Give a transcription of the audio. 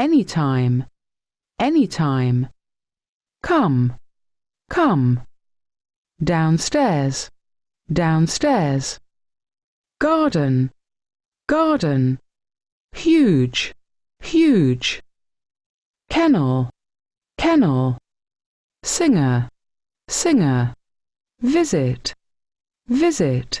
anytime, anytime. Come, come. Downstairs, downstairs. Garden, garden. Huge, huge. Kennel, kennel. Singer, singer. Visit, visit.